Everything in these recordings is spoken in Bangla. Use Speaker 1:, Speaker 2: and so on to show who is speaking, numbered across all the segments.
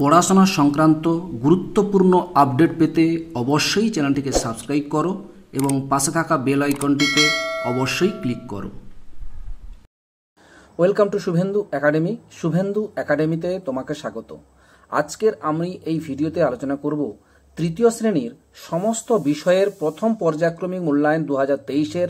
Speaker 1: পড়াশোনা সংক্রান্ত গুরুত্বপূর্ণ আপডেট পেতে অবশ্যই চ্যানেলটিকে সাবস্ক্রাইব করো এবং পাশে থাকা বেল আইকনটিতে অবশ্যই ক্লিক করো welcome to Subhendu academy Subhendu একাডেমিতে তোমাকে স্বাগত আজকের আমি এই ভিডিওতে আলোচনা করব তৃতীয় শ্রেণীর সমস্ত বিষয়ের প্রথম পর্যায়ক্রমিক মূল্যায়ন দু হাজার তেইশের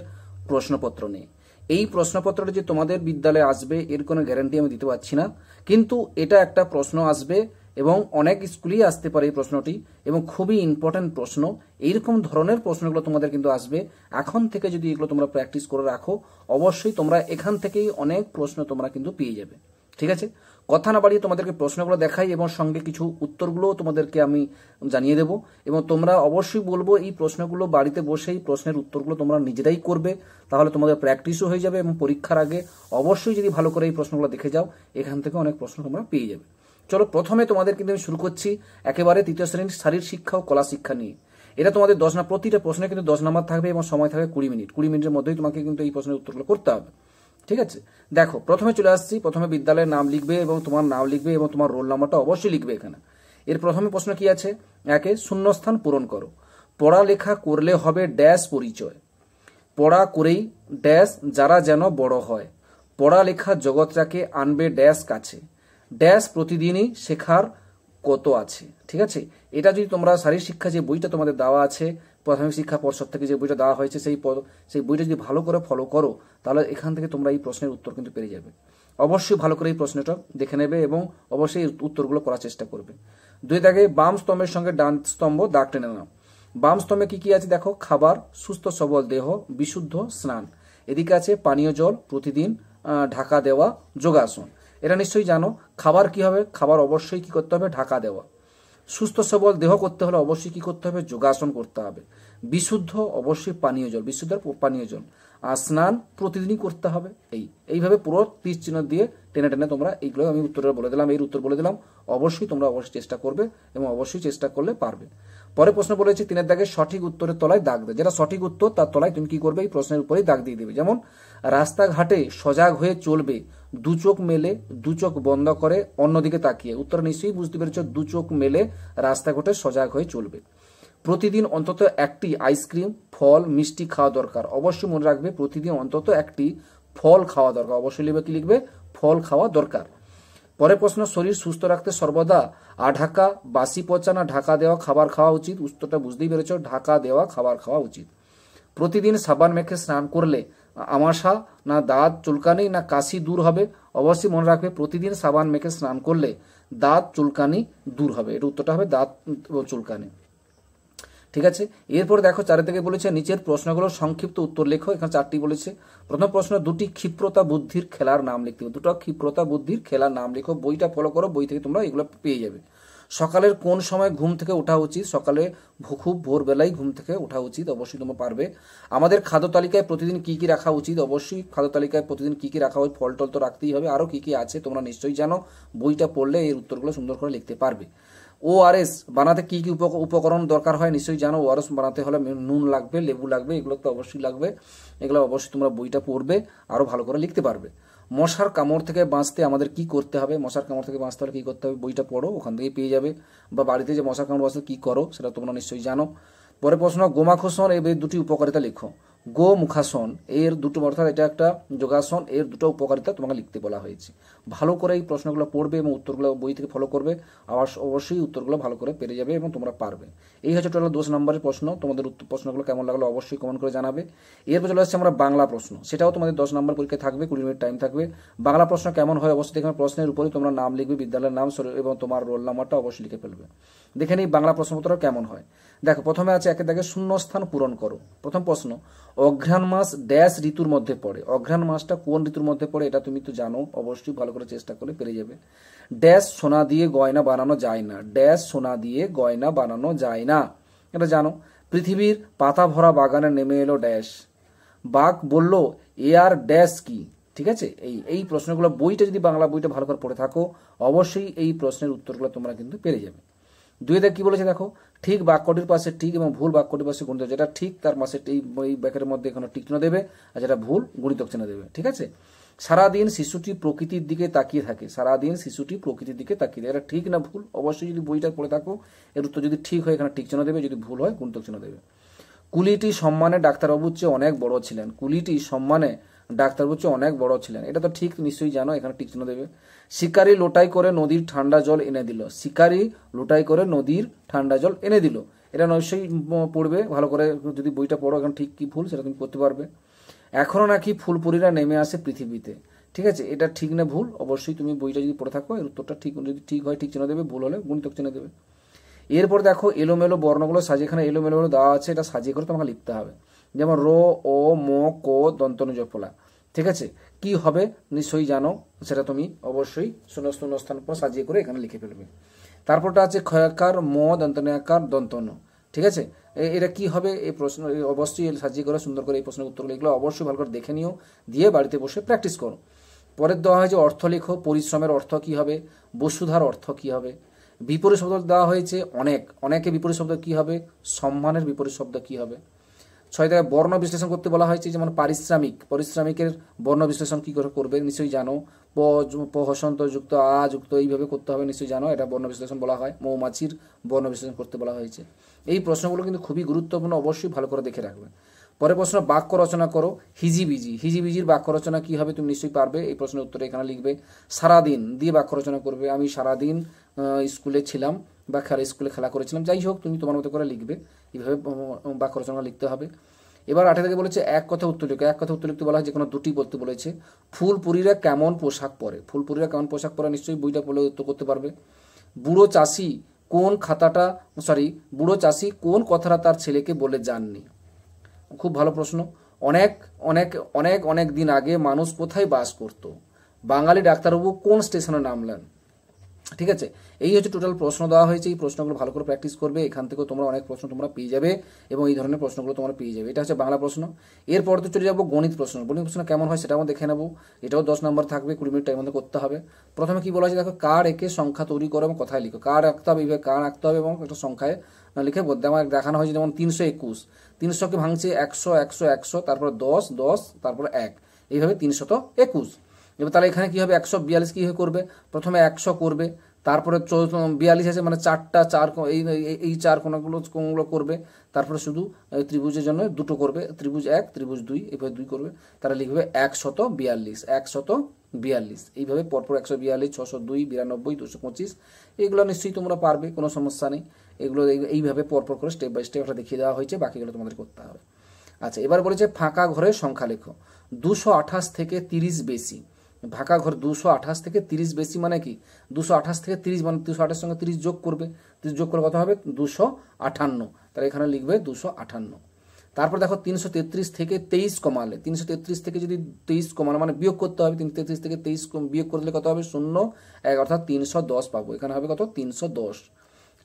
Speaker 1: প্রশ্নপত্র নিয়ে এই প্রশ্নপত্রটি যে তোমাদের বিদ্যালয়ে আসবে এর কোনো গ্যারান্টি আমি দিতে পারছি না কিন্তু এটা একটা প্রশ্ন আসবে এবং অনেক স্কুলেই আসতে পারে এই প্রশ্নটি এবং খুবই ইম্পর্ট্যান্ট প্রশ্ন এইরকম ধরনের প্রশ্নগুলো তোমাদের কিন্তু আসবে এখন থেকে যদি এগুলো তোমরা প্র্যাকটিস করে রাখো অবশ্যই তোমরা এখান থেকেই অনেক প্রশ্ন তোমরা কিন্তু পেয়ে যাবে ঠিক আছে কথা না বাড়িয়ে তোমাদেরকে প্রশ্নগুলো দেখাই এবং সঙ্গে কিছু উত্তরগুলোও তোমাদেরকে আমি জানিয়ে দেব এবং তোমরা অবশ্যই বলবো এই প্রশ্নগুলো বাড়িতে বসেই প্রশ্নের উত্তরগুলো তোমরা নিজেরাই করবে তাহলে তোমাদের প্র্যাকটিসও হয়ে যাবে এবং পরীক্ষার আগে অবশ্যই যদি ভালো করে এই প্রশ্নগুলো দেখে যাও এখান থেকে অনেক প্রশ্ন তোমরা পেয়ে যাবে চলো প্রথমে তোমাদের কিন্তু আমি শুরু করছি একেবারে তৃতীয় শ্রেণীর শারীর শিক্ষা ও কলা শিক্ষা নিয়ে এটা তোমাদের দশ না প্রতিটা প্রশ্নে কিন্তু দশ নাম্বার থাকবে এবং সময় থাকবে কুড়ি মিনিট কুড়ি মিনিটের মধ্যেই তোমাকে কিন্তু এই প্রশ্নের উত্তরগুলো করতে হবে ঠিক আছে দেখো প্রথমে চলে আসছি প্রথমে বিদ্যালয়ের নাম লিখবে এবং তোমার নাম লিখবে এবং তোমার রোল নাম্বারটা অবশ্যই লিখবে এখানে এর প্রথমে প্রশ্ন কি আছে একে শূন্যস্থান পূরণ করো পড়ালেখা করলে হবে ড্যাশ পরিচয় পড়া করেই ড্যাশ যারা যেন বড় হয় পড়ালেখা জগৎটাকে আনবে ড্যাশ কাছে ড্যাশ প্রতিদিনই শেখার কত আছে ঠিক আছে এটা যদি তোমরা শারীরিক শিক্ষা যে বইটা তোমাদের দেওয়া আছে প্রাথমিক শিক্ষা পর্ষদ থেকে যে বইটা দেওয়া হয়েছে সেই সেই বইটা যদি ভালো করে ফলো করো তাহলে এখান থেকে তোমরা এই প্রশ্নের উত্তর কিন্তু পেরে যাবে অবশ্যই ভালো করে এই প্রশ্নটা দেখে নেবে এবং অবশ্যই উত্তরগুলো করার চেষ্টা করবে দুই দাগে বাম স্তম্ভের সঙ্গে ডান স্তম্ভ দাগ টেনে নাও বাম স্তম্ভে কি কি আছে দেখো খাবার সুস্থ সবল দেহ বিশুদ্ধ স্নান এদিকে আছে পানীয় জল প্রতিদিন ঢাকা দেওয়া যোগাসন এটা নিশ্চয়ই জানো খাবার কি হবে খাবার অবশ্যই কি করতে হবে ঢাকা দেওয়া সুস্থ সবল দেহ করতে হলে অবশ্যই কি করতে হবে যোগাসন করতে হবে বিশুদ্ধ অবশ্যই পানীয় জল বিশুদ্ধ পানীয় জল আর স্নান প্রতিদিনই করতে হবে এই এইভাবে পুরো তীর চিহ্ন দিয়ে টেনে টেনে তোমরা এইগুলো আমি উত্তরে বলে দিলাম এর উত্তর বলে দিলাম অবশ্যই তোমরা অবশ্যই চেষ্টা করবে এবং অবশ্যই চেষ্টা করলে পারবে পরে প্রশ্ন বলেছি তিনের দাগে সঠিক উত্তরের তলায় দাগ দেয় যেটা সঠিক উত্তর তার তলায় তুমি কি করবে এই প্রশ্নের উপরেই দাগ দিয়ে দেবে যেমন রাস্তাঘাটে সজাগ হয়ে চলবে দু চোখ মেলে দু চোখ বন্ধ করে অন্যদিকে তাকিয়ে উত্তর নিশ্চয়ই বুঝতে পেরেছ দু চোখ মেলে রাস্তাঘাটে সজাগ হয়ে চলবে প্রতিদিন অন্তত একটি আইসক্রিম ফল মিষ্টি খাওয়া দরকার অবশ্যই মনে রাখবে প্রতিদিন অন্তত একটি ফল খাওয়া দরকার অবশ্যই লিখবে কি লিখবে ফল খাওয়া দরকার পরে প্রশ্ন শরীর সুস্থ রাখতে সর্বদা আঢাকা বাসি পচা না ঢাকা দেওয়া খাবার খাওয়া উচিত উত্তরটা বুঝতেই পেরেছ ঢাকা দেওয়া খাবার খাওয়া উচিত প্রতিদিন সাবান মেখে স্নান করলে আমাশা না দাঁত চুলকানি না কাশি দূর হবে অবশ্যই মনে রাখবে প্রতিদিন সাবান মেখে স্নান করলে দাঁত চুলকানি দূর হবে এর উত্তরটা হবে দাঁত চুলকানি ঠিক আছে এরপর দেখো চারিদিকে থেকে বলেছে নিচের প্রশ্নগুলো সংক্ষিপ্ত উত্তর লেখো এখানে চারটি বলেছে প্রথম প্রশ্ন দুটি ক্ষিপ্রতা বুদ্ধির খেলার নাম লিখতে হবে দুটো ক্ষিপ্রতা বুদ্ধির খেলার নাম লেখো বইটা ফলো করো বই থেকে তোমরা এগুলো পেয়ে যাবে সকালের কোন সময় ঘুম থেকে ওঠা উচিত সকালে খুব ভোরবেলায় ঘুম থেকে ওঠা উচিত অবশ্যই তোমরা পারবে আমাদের খাদ্য তালিকায় প্রতিদিন কী কী রাখা উচিত অবশ্যই খাদ্য তালিকায় প্রতিদিন কী কী রাখা হয় ফল টল তো রাখতেই হবে আরও কী কী আছে তোমরা নিশ্চয়ই জানো বইটা পড়লে এর উত্তরগুলো সুন্দর করে লিখতে পারবে ওআরএস বানাতে কী কী উপকরণ দরকার হয় নিশ্চয়ই জানো ওআরএস বানাতে হলে নুন লাগবে লেবু লাগবে এগুলো তো অবশ্যই লাগবে এগুলো অবশ্যই তোমরা বইটা পড়বে আরও ভালো করে লিখতে পারবে মশার কামড় থেকে বাঁচতে আমাদের কি করতে হবে মশার কামড় থেকে বাঁচতে হলে কী করতে হবে বইটা পড়ো ওখান থেকেই পেয়ে যাবে বা বাড়িতে যে মশার কামড় বাঁচতে কী করো সেটা তোমরা নিশ্চয়ই জানো পরে প্রশ্ন গোমাখোসন এই দুটি উপকারিতা লেখো গো মুখাসন এর দুটো অর্থাৎ এটা একটা যোগাসন এর দুটো উপকারিতা তোমাকে লিখতে বলা হয়েছে ভালো করে এই প্রশ্নগুলো পড়বে এবং উত্তরগুলো বই থেকে ফলো করবে আবার অবশ্যই উত্তরগুলো ভালো করে পেরে যাবে এবং তোমরা পারবে এই হচ্ছে টোটাল দশ নম্বরের প্রশ্ন তোমাদের উত্তর প্রশ্নগুলো কেমন লাগলো অবশ্যই কমেন্ট করে জানাবে এরপর চলে আসছে আমরা বাংলা প্রশ্ন সেটাও তোমাদের দশ নম্বর পরীক্ষা থাকবে কুড়ি মিনিট টাইম থাকবে বাংলা প্রশ্ন কেমন হয় অবশ্যই দেখবে প্রশ্নের উপরে তোমরা নাম লিখবে বিদ্যালয়ের নাম এবং তোমার রোল নাম্বারটা অবশ্যই লিখে ফেলবে দেখে নিই বাংলা প্রশ্নপত্র কেমন হয় দেখো প্রথমে আছে একে দেখে শূন্যস্থান পূরণ করো প্রথম প্রশ্ন অঘ্রাণ মাস ড্যাশ ঋতুর মধ্যে পড়ে অঘ্রাণ মাসটা কোন ঋতুর মধ্যে পড়ে এটা তুমি তো জানো অবশ্যই ভালো করে চেষ্টা করে পেরে যাবে ড্যাশ সোনা দিয়ে গয়না বানানো যায় না ড্যাশ সোনা দিয়ে গয়না বানানো যায় না এটা জানো পৃথিবীর পাতা ভরা বাগানে নেমে এলো ড্যাশ বাঘ বলল আর ড্যাশ কি ঠিক আছে এই এই প্রশ্নগুলো বইটা যদি বাংলা বইটা ভালো করে পড়ে থাকো অবশ্যই এই প্রশ্নের উত্তরগুলো তোমরা কিন্তু পেরে যাবে এটা কি বলেছে দেখো ঠিক বাক্যটির পাশে ঠিক এবং ভুল বাক্যটির পাশে গুণিতক যেটা ঠিক তার মাসে এই এই ব্যাকের মধ্যে এখানে টিক চিহ্ন দেবে আর যেটা ভুল গুণিতক চিহ্ন দেবে ঠিক আছে সারাদিন শিশুটি প্রকৃতির দিকে তাকিয়ে থাকে সারাদিন শিশুটি প্রকৃতির দিকে তাকিয়ে থাকে এটা ঠিক না ভুল অবশ্যই যদি বইটা পড়ে থাকো এর উত্তর যদি ঠিক হয় এখানে ঠিক চিহ্ন দেবে যদি ভুল হয় গুণিতক চিহ্ন দেবে কুলিটি সম্মানে ডাক্তারবাবুর চেয়ে অনেক বড় ছিলেন কুলিটি সম্মানে ডাক্তার বুচু অনেক বড় ছিলেন এটা তো ঠিক নিশ্চয়ই জানো এখানে ঠিক চিহ্ন দেবে শিকারি লোটাই করে নদীর ঠান্ডা জল এনে দিল শিকারি লোটাই করে নদীর ঠান্ডা জল এনে দিল এটা নিশ্চয়ই পড়বে ভালো করে যদি বইটা পড়ো এখন ঠিক কি ভুল সেটা তুমি করতে পারবে এখনও নাকি ফুলপুরিরা নেমে আসে পৃথিবীতে ঠিক আছে এটা ঠিক না ভুল অবশ্যই তুমি বইটা যদি পড়ে থাকো এর উত্তরটা ঠিক যদি ঠিক হয় ঠিক চিহ্ন দেবে ভুল হলে গুণিতক চেনে দেবে এরপর দেখো এলোমেলো বর্ণগুলো সাজিয়ে এখানে এলোমেলো দেওয়া আছে এটা সাজিয়ে করে তোমাকে লিখতে হবে যেমন রো ও মো কো দন্তনুজ ফোলা ঠিক আছে কি হবে নিশ্চয়ই জানো সেটা তুমি অবশ্যই শূন্য শূন্য স্থান পর সাজিয়ে করে এখানে লিখে ফেলবে তারপরটা আছে ক্ষয়াকার ম দন্তনাকার দন্তন ঠিক আছে এটা কি হবে এই প্রশ্ন অবশ্যই সাজিয়ে করে সুন্দর করে এই প্রশ্নের উত্তর লিখলো অবশ্যই ভালো করে দেখে নিও দিয়ে বাড়িতে বসে প্র্যাকটিস করো পরের দেওয়া হয়েছে অর্থ লেখো পরিশ্রমের অর্থ কি হবে বসুধার অর্থ কি হবে বিপরীত শব্দ দেওয়া হয়েছে অনেক অনেকে বিপরীত শব্দ কি হবে সম্মানের বিপরীত শব্দ কি হবে ছয় জায়গায় বর্ণ বিশ্লেষণ করতে বলা হয়েছে যেমন পারিশ্রমিক পারিশ্রমিকের বর্ণ বিশ্লেষণ কী করে করবে নিশ্চয়ই জানো প প হসন্ত যুক্ত আ যুক্ত এইভাবে করতে হবে নিশ্চয়ই জানো এটা বর্ণ বিশ্লেষণ বলা হয় মৌমাছির বর্ণ বিশ্লেষণ করতে বলা হয়েছে এই প্রশ্নগুলো কিন্তু খুবই গুরুত্বপূর্ণ অবশ্যই ভালো করে দেখে রাখবে পরে প্রশ্ন বাক্য রচনা করো হিজিবিজি হিজিবিজির বাক্য রচনা কী হবে তুমি নিশ্চয়ই পারবে এই প্রশ্নের উত্তরে এখানে লিখবে সারাদিন দিয়ে বাক্য রচনা করবে আমি সারাদিন স্কুলে ছিলাম বা খেলা স্কুলে খেলা করেছিলাম যাই হোক তুমি তোমার মতো করে লিখবে এইভাবে বাক্য রচনা লিখতে হবে এবার আঠে থেকে বলেছে এক কথা উত্তরলিখিত এক কথা উত্তর লিখতে বলা হয় যে কোনো দুটি বলতে বলেছে ফুলপুরিরা কেমন পোশাক পরে ফুলপুরিরা কেমন পোশাক পরে নিশ্চয়ই বইটা পড়লে উত্তর করতে পারবে বুড়ো চাষি কোন খাতাটা সরি বুড়ো চাষি কোন কথাটা তার ছেলেকে বলে যাননি খুব ভালো প্রশ্ন অনেক অনেক অনেক অনেক দিন আগে মানুষ কোথায় বাস করত বাঙালি ডাক্তারবাবু কোন স্টেশনে নামলেন ঠিক আছে এই হচ্ছে টোটাল প্রশ্ন দেওয়া হয়েছে এই প্রশ্নগুলো ভালো করে প্র্যাকটিস করবে এখান থেকেও তোমরা অনেক প্রশ্ন তোমরা পেয়ে যাবে এবং এই ধরনের প্রশ্নগুলো তোমরা পেয়ে যাবে এটা হচ্ছে বাংলা প্রশ্ন এরপর তো চলে যাবো গণিত প্রশ্ন গণিত প্রশ্ন কেমন হয় সেটা আমরা দেখে নেবো এটাও দশ নম্বর থাকবে কুড়ি মিনিট টাইম মধ্যে করতে হবে প্রথমে কি বলা হয়েছে দেখো কার একে সংখ্যা তৈরি করো এবং কথায় লিখো কার রাখতে হবে এইভাবে কার রাখতে হবে এবং একটা সংখ্যায় লিখে আমার দেখানো হয়েছে যেমন তিনশো একুশ তিনশোকে ভাঙছে একশো একশো একশো তারপর দশ দশ তারপর এক এইভাবে তিনশত একুশ এবার তাহলে এখানে কী হবে একশো বিয়াল্লিশ কী করবে প্রথমে একশো করবে তারপরে বিয়াল্লিশ আছে মানে চারটা চার এই এই চার কোনাগুলো কোনগুলো করবে তারপরে শুধু ত্রিভুজের জন্য দুটো করবে ত্রিভুজ এক ত্রিভুজ দুই এভাবে দুই করবে তারা লিখবে একশত বিয়াল্লিশ একশত বিয়াল্লিশ এইভাবে পরপর একশো বিয়াল্লিশ ছশো দুই বিরানব্বই দুশো পঁচিশ এগুলো নিশ্চয়ই তোমরা পারবে কোনো সমস্যা নেই এগুলো এইভাবে পরপর করে স্টেপ বাই স্টেপ দেখিয়ে দেওয়া হয়েছে বাকিগুলো তোমাদের করতে হবে আচ্ছা এবার বলেছে ফাঁকা ঘরে সংখ্যা লেখো দুশো আঠাশ থেকে তিরিশ বেশি ঢাকা ঘর দুশো আঠাশ থেকে তিরিশ বেশি মানে কি দুশো আঠাশ থেকে তিরিশ মানে দুশো আঠাশ সঙ্গে তিরিশ যোগ করবে তিরিশ যোগ করে কত হবে দুশো আঠান্ন তাহলে এখানে লিখবে দুশো আঠান্ন তারপর দেখো তিনশো তেত্রিশ থেকে তেইশ কমালে তিনশো তেত্রিশ থেকে যদি তেইশ কমালে মানে বিয়োগ করতে হবে তিনশো তেত্রিশ থেকে তেইশ বিয়োগ করলে কত হবে শূন্য এক অর্থাৎ তিনশো দশ পাবো এখানে হবে কত তিনশো দশ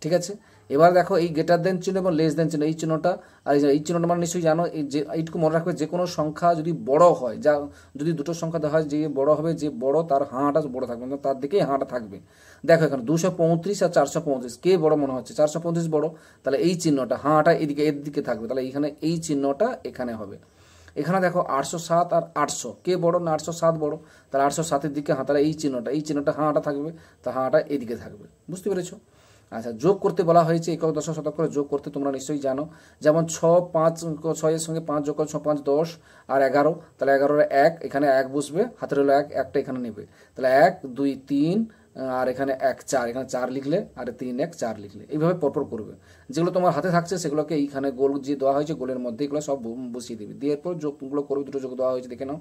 Speaker 1: ঠিক আছে এবার দেখো এই গ্রেটার দেন চিহ্ন এবং লেস দেন চিহ্ন এই চিহ্নটা আর এই চিহ্নটা মানে নিশ্চয়ই জানো যে এইটুকু মনে রাখবে যে কোনো সংখ্যা যদি বড় হয় যা যদি দুটো সংখ্যা দেওয়া হয় যে বড় হবে যে বড় তার হাঁটা বড় থাকবে তার দিকেই হাঁটা থাকবে দেখো এখানে দুশো পঁয়ত্রিশ আর চারশো পঁয়ত্রিশ কে বড় মনে হচ্ছে চারশো পঁয়ত্রিশ বড় তাহলে এই চিহ্নটা হাঁটা এদিকে এর দিকে থাকবে তাহলে এইখানে এই চিহ্নটা এখানে হবে এখানে দেখো আটশো সাত আর আটশো কে বড় না আটশো সাত বড় তাহলে আটশো সাতের দিকে হাঁ তাহলে এই চিহ্নটা এই চিহ্নটা হাঁটা থাকবে তা হাঁটা এদিকে থাকবে বুঝতে পেরেছো আচ্ছা যোগ করতে বলা হয়েছে একক দশক শতক করে যোগ করতে তোমরা নিশ্চয়ই জানো যেমন ছ পাঁচ ছয়ের সঙ্গে পাঁচ যোগ করে ছ পাঁচ দশ আর এগারো তাহলে এগারোর এক এখানে এক বসবে হাতের হলো এক একটা এখানে নেবে তাহলে এক দুই তিন আর এখানে এক চার এখানে চার লিখলে আর তিন এক চার লিখলে এইভাবে পরপর করবে যেগুলো তোমার হাতে থাকছে সেগুলোকে এইখানে গোল যে দেওয়া হয়েছে গোলের মধ্যে এগুলো সব বসিয়ে দিবে দিয়ে এরপর যোগগুলো করবে দুটো যোগ দেওয়া হয়েছে দেখে নাও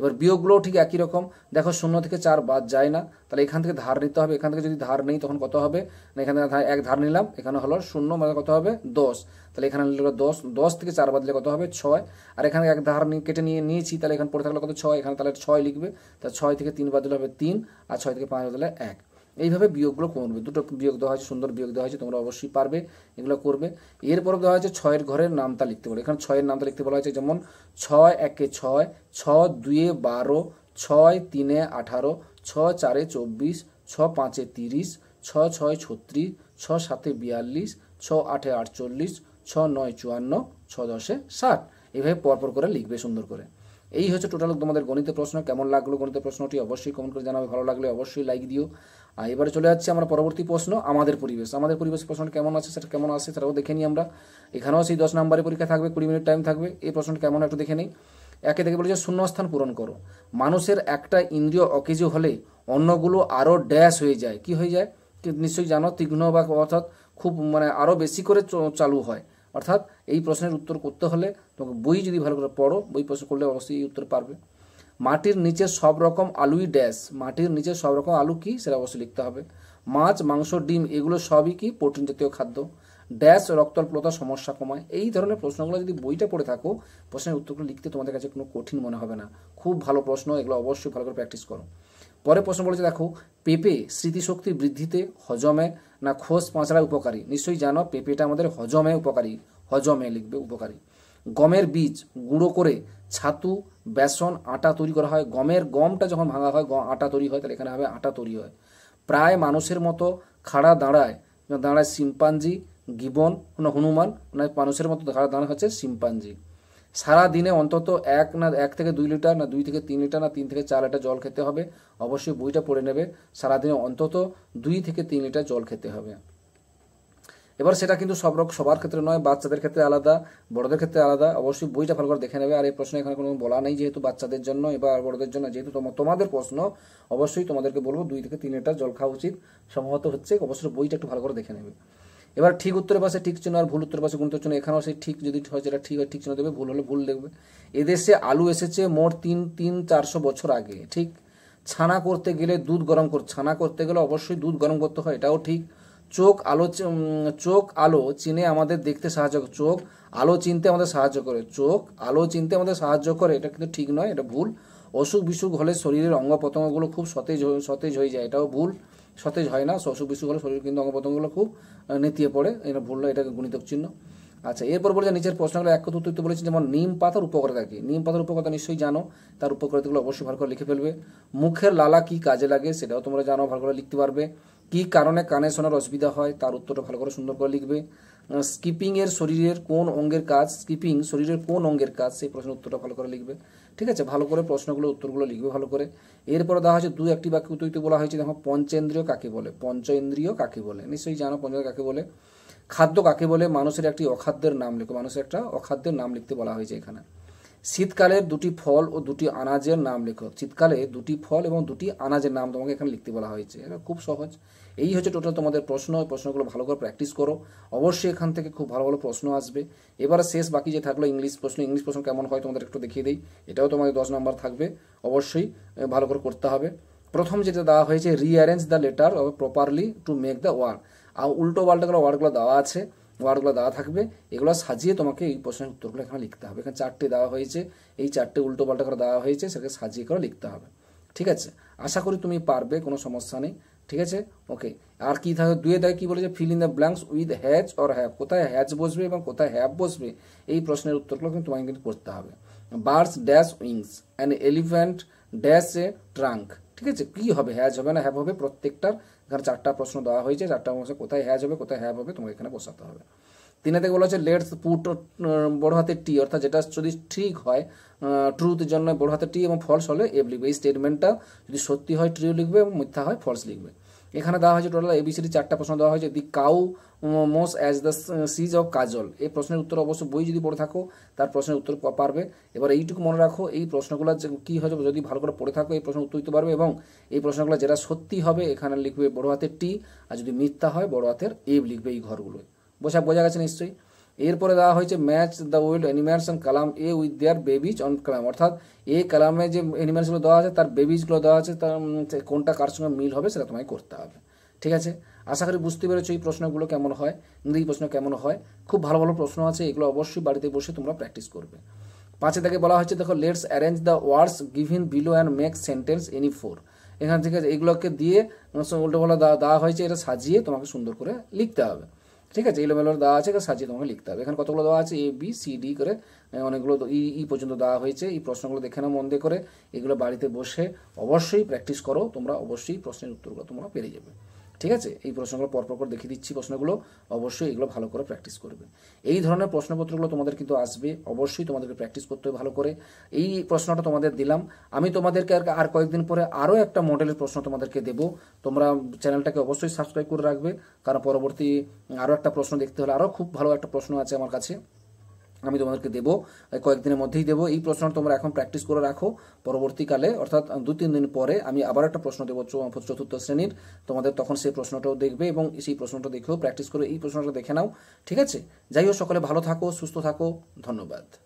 Speaker 1: এবার বিয়োগগুলোও ঠিক একই রকম দেখো শূন্য থেকে চার বাদ যায় না তাহলে এখান থেকে ধার নিতে হবে এখান থেকে যদি ধার নেই তখন কত হবে না এখানে এক ধার নিলাম এখানে হলো শূন্য মানে কত হবে দশ তাহলে এখানে নিলে দশ দশ থেকে চার বাদলে কত হবে ছয় আর এখানে এক ধার কেটে নিয়ে নিয়েছি তাহলে এখানে পড়ে থাকলে কত ছয় এখানে তাহলে ছয় লিখবে তা ছয় থেকে তিন বাদলে হবে তিন আর ছয় থেকে পাঁচ বাদলে এক এইভাবে বিয়োগগুলো করবে দুটো বিয়োগ দেওয়া হয়েছে সুন্দর বিয়োগ দেওয়া হয়েছে তোমরা অবশ্যই পারবে এগুলো করবে এরপর দেওয়া হয়েছে ছয়ের ঘরের নামতা লিখতে বলে এখানে ছয়ের নামতা লিখতে বলা হয়েছে যেমন ছয় একে ছয় ছ দুয়ে বারো ছয় তিনে আঠারো ছ চারে চব্বিশ ছ পাঁচে তিরিশ ছ ছয় ছত্রিশ ছ সাতে বিয়াল্লিশ ছ আটে আটচল্লিশ ছ নয় চুয়ান্ন ছ দশে ষাট এইভাবে পরপর করে লিখবে সুন্দর করে এই হচ্ছে টোটাল তোমাদের গণিত প্রশ্ন কেমন লাগলো গণিত প্রশ্নটি অবশ্যই কমেন্ট করে জানাবে ভালো লাগলে অবশ্যই লাইক দিও আর এবারে চলে যাচ্ছি আমরা পরবর্তী প্রশ্ন আমাদের পরিবেশ আমাদের পরিবেশ প্রশ্নটা কেমন আছে সেটা কেমন আছে সেটাও দেখে নিই আমরা এখানেও সেই দশ নম্বরে পরীক্ষা থাকবে কুড়ি মিনিট টাইম থাকবে এই প্রশ্নটা কেমন একটু দেখে নিই একে দেখে বলেছে শূন্যস্থান পূরণ করো মানুষের একটা ইন্দ্রিয় অকেজ হলে অন্যগুলো আরও ড্যাশ হয়ে যায় কি হয়ে যায় নিশ্চয়ই জানো তীক্ষ্ণ বা অর্থাৎ খুব মানে আরও বেশি করে চালু হয় অর্থাৎ এই প্রশ্নের উত্তর করতে হলে তোমাকে বই যদি ভালো করে পড়ো বই প্রশ্ন করলে অবশ্যই উত্তর পারবে মাটির নিচে সব রকম আলুই ড্যাশ মাটির নিচে সব রকম আলু কি সেটা অবশ্যই লিখতে হবে মাছ মাংস ডিম এগুলো সবই কি প্রোটিন জাতীয় খাদ্য ড্যাশ রক্তল্পতা সমস্যা কমায় এই ধরনের প্রশ্নগুলো যদি বইটা পড়ে থাকো প্রশ্নের উত্তরগুলো লিখতে তোমাদের কাছে কোনো কঠিন মনে হবে না খুব ভালো প্রশ্ন এগুলো অবশ্যই ভালো করে প্র্যাকটিস করো পরে প্রশ্ন বলেছে দেখো পেঁপে স্মৃতিশক্তি বৃদ্ধিতে হজমে না খোস পাঁচড়ায় উপকারী নিশ্চয়ই জানো পেঁপেটা আমাদের হজমে উপকারী হজমে লিখবে উপকারী গমের বীজ গুঁড়ো করে ছাতু বেসন আটা তৈরি করা হয় গমের গমটা যখন ভাঙা হয় আটা তৈরি হয় তাহলে এখানে হবে আটা তৈরি হয় প্রায় মানুষের মতো খাড়া দাঁড়ায় দাঁড়ায় শিম্পাঞ্জি গিবন হনুমান মানুষের মতো খাড়া দাঁড়া হচ্ছে শিম্পাঞ্জি সারা দিনে অন্তত এক না এক থেকে দুই লিটার না দুই থেকে তিন লিটার না তিন থেকে চার লিটার জল খেতে হবে অবশ্যই বইটা পড়ে নেবে সারাদিনে অন্তত দুই থেকে তিন লিটার জল খেতে হবে এবার সেটা কিন্তু সব রকম সবার ক্ষেত্রে নয় বাচ্চাদের ক্ষেত্রে আলাদা বড়দের ক্ষেত্রে আলাদা অবশ্যই বইটা ভালো করে দেখে নেবে আর এই প্রশ্ন এখানে কোনো বলা নেই যেহেতু বাচ্চাদের জন্য এবার বড়দের জন্য যেহেতু তোমাদের প্রশ্ন অবশ্যই তোমাদেরকে বলবো দুই থেকে তিন লিটার জল খাওয়া উচিত সম্ভবত হচ্ছে অবশ্যই বইটা একটু ভালো করে দেখে নেবে এবার ঠিক উত্তরের পাশে ঠিক চিহ্ন আর ভুল উত্তর পাশে গুণিত চিহ্ন এখানেও সেই ঠিক যদি হয় সেটা ঠিক হয় ঠিক চিহ্ন দেবে ভুল হলে ভুল দেখবে এদেশে আলু এসেছে মোট তিন তিন চারশো বছর আগে ঠিক ছানা করতে গেলে দুধ গরম কর ছানা করতে গেলে অবশ্যই দুধ গরম করতে হয় এটাও ঠিক চোখ আলো চোখ আলো চিনে আমাদের দেখতে সাহায্য করে চোখ আলো চিনতে আমাদের সাহায্য করে চোখ আলো চিনতে আমাদের সাহায্য করে এটা কিন্তু ঠিক নয় এটা ভুল অসুখ বিসুখ হলে শরীরের অঙ্গ প্রত্যঙ্গগুলো খুব সতেজ সতেজ হয়ে যায় এটাও ভুল সতেজ হয় না অসুখ বিসুখ হলে শরীর কিন্তু অঙ্গ প্রত্যঙ্গগুলো খুব নেতিয়ে পড়ে এটা ভুল নয় এটা গণিতক চিহ্ন আচ্ছা এরপর বলে নিজের প্রশ্নগুলো এক কথা উত্তর বলেছেন যেমন নিম পাতার উপকারিতা কি নিম পাতার উপকারিতা নিশ্চয়ই জানো তার উপকারিতাগুলো অবশ্যই ভালো করে লিখে ফেলবে মুখের লালা কি কাজে লাগে সেটাও তোমরা জানো ভালো করে লিখতে পারবে কি কারণে কানে শোনার অসুবিধা হয় তার উত্তরটা ভালো করে সুন্দর করে লিখবে স্কিপিংয়ের শরীরের কোন অঙ্গের কাজ স্কিপিং শরীরের কোন অঙ্গের কাজ সেই প্রশ্নের উত্তরটা ভালো করে লিখবে ঠিক আছে ভালো করে প্রশ্নগুলো উত্তরগুলো লিখবে ভালো করে এরপরে দেওয়া হয়েছে দু একটি বাক্য উত্তর বলা হয়েছে দেখো পঞ্চেন্দ্রীয় কাকে বলে পঞ্চ কাকে বলে নিশ্চয়ই জানো পঞ্চেন্দ্রীয় কাকে বলে খাদ্য কাকে বলে মানুষের একটি অখাদ্যের নাম লেখো মানুষের একটা অখাদ্যের নাম লিখতে বলা হয়েছে এখানে শীতকালে দুটি ফল ও দুটি আনাজের নাম লেখো শীতকালে দুটি ফল এবং দুটি আনাজের নাম তোমাকে এখানে লিখতে বলা হয়েছে এটা খুব সহজ এই হচ্ছে টোটাল তোমাদের প্রশ্ন প্রশ্নগুলো ভালো করে প্র্যাকটিস করো অবশ্যই এখান থেকে খুব ভালো ভালো প্রশ্ন আসবে এবার শেষ বাকি যে থাকলো ইংলিশ প্রশ্ন ইংলিশ প্রশ্ন কেমন হয় তোমাদের একটু দেখিয়ে দিই এটাও তোমাদের দশ নম্বর থাকবে অবশ্যই ভালো করে করতে হবে প্রথম যেটা দেওয়া হয়েছে rearrange the letter properly to make the word আর উল্টো পাল্টা করে ওয়ার্ডগুলো দেওয়া আছে ওয়ার্ডগুলো দেওয়া থাকবে এগুলো সাজিয়ে তোমাকে এই প্রশ্নের উত্তরগুলো এখানে লিখতে হবে এখানে চারটে দেওয়া হয়েছে এই চারটে উল্টো পাল্টা করে দেওয়া হয়েছে সেটাকে সাজিয়ে করে লিখতে হবে ঠিক আছে আশা করি তুমি পারবে কোনো সমস্যা নেই ঠিক আছে ওকে আর কি থাকে দুয়ে দেয় কী বলেছে fill in the blanks with has or have কোথায় হ্যাচ বসবে এবং কোথায় হ্যাভ বসবে এই প্রশ্নের উত্তরগুলো কিন্তু তোমাকে কিন্তু করতে হবে birds dash wings and elephant dash a trunk ঠিক আছে কী হবে হ্যাজ হবে না হ্যাভ হবে প্রত্যেকটার এখানে চারটা প্রশ্ন দেওয়া হয়েছে চারটা মধ্যে কোথায় হ্যাজ হবে কোথায় হ্যাভ হবে তোমাকে এখানে বসাতে হবে তিনে থেকে বলা হচ্ছে লেটস পুট uh, বড় হাতের টি অর্থাৎ যেটা যদি ঠিক হয় ট্রুথের uh, জন্য বড় হাতের টি এবং ফলস হলে এভ লিখবে এই স্টেটমেন্টটা যদি সত্যি হয় ট্রু লিখবে এবং মিথ্যা হয় ফলস লিখবে এখানে দেওয়া হয়েছে টোটাল এবিসিডি চারটা প্রশ্ন দেওয়া হয়েছে the cow moos as the size of কাজল এই প্রশ্নের উত্তর অবশ্য বই যদি পড়ে থাকো তার প্রশ্নের উত্তর পারবে এবার এইটুকু মনে রাখো এই প্রশ্নগুলো কী হবে যদি ভালো করে পড়ে থাকো এই প্রশ্ন উত্তর দিতে পারবে এবং এই প্রশ্নগুলো যেটা সত্যি হবে এখানে লিখবে বড় হাতের টি আর যদি মিথ্যা হয় বড় হাতের এ লিখবে এই ঘরগুলোয় বোঝা বোঝা গেছে নিশ্চয়ই এরপরে দেওয়া হয়েছে match the world animals and column A with their babies on column অর্থাৎ এই কালামে যে অ্যানিমেলসগুলো দেওয়া আছে তার বেবিজগুলো দেওয়া আছে তার কোনটা কার সঙ্গে মিল হবে সেটা তোমায় করতে হবে ঠিক আছে আশা করি বুঝতে পেরেছো এই প্রশ্নগুলো কেমন হয় ইংরেজি প্রশ্ন কেমন হয় খুব ভালো ভালো প্রশ্ন আছে এগুলো অবশ্যই বাড়িতে বসে তোমরা প্র্যাকটিস করবে পাঁচে তাকে বলা হয়েছে দেখো let's arrange the words given below and make sentence any four এখান থেকে এগুলোকে দিয়ে উল্টো দেওয়া হয়েছে এটা সাজিয়ে তোমাকে সুন্দর করে লিখতে হবে ঠিক আছে এলোমেলো দেওয়া আছে সাজিয়ে তোমাকে লিখতে হবে এখানে কতগুলো দেওয়া আছে এ বি সি ডি করে অনেকগুলো ই ই পর্যন্ত দেওয়া হয়েছে এই প্রশ্নগুলো দেখে না মন দিয়ে করে এগুলো বাড়িতে বসে অবশ্যই প্র্যাকটিস করো তোমরা অবশ্যই প্রশ্নের উত্তরগুলো তোমরা পেরে যাবে ঠিক আছে এই প্রশ্নগুলো পরপর করে দেখিয়ে দিচ্ছি প্রশ্নগুলো অবশ্যই এগুলো ভালো করে প্র্যাকটিস করবে এই ধরনের প্রশ্নপত্রগুলো তোমাদের কিন্তু আসবে অবশ্যই তোমাদেরকে প্র্যাকটিস করতে হবে ভালো করে এই প্রশ্নটা তোমাদের দিলাম আমি তোমাদেরকে আর কয়েকদিন পরে আরও একটা মডেলের প্রশ্ন তোমাদেরকে দেব তোমরা চ্যানেলটাকে অবশ্যই সাবস্ক্রাইব করে রাখবে কারণ পরবর্তী আরও একটা প্রশ্ন দেখতে হলে আরও খুব ভালো একটা প্রশ্ন আছে আমার কাছে আমি তোমাদেরকে দেবো কয়েকদিনের মধ্যেই দেবো এই প্রশ্ন তোমরা এখন প্র্যাকটিস করে রাখো পরবর্তীকালে অর্থাৎ দু তিন দিন পরে আমি আবার একটা প্রশ্ন দেবো চতুর্থ শ্রেণীর তোমাদের তখন সেই প্রশ্নটাও দেখবে এবং সেই প্রশ্নটা দেখেও প্র্যাকটিস করে এই প্রশ্নটা দেখে নাও ঠিক আছে যাই হোক সকলে ভালো থাকো সুস্থ থাকো ধন্যবাদ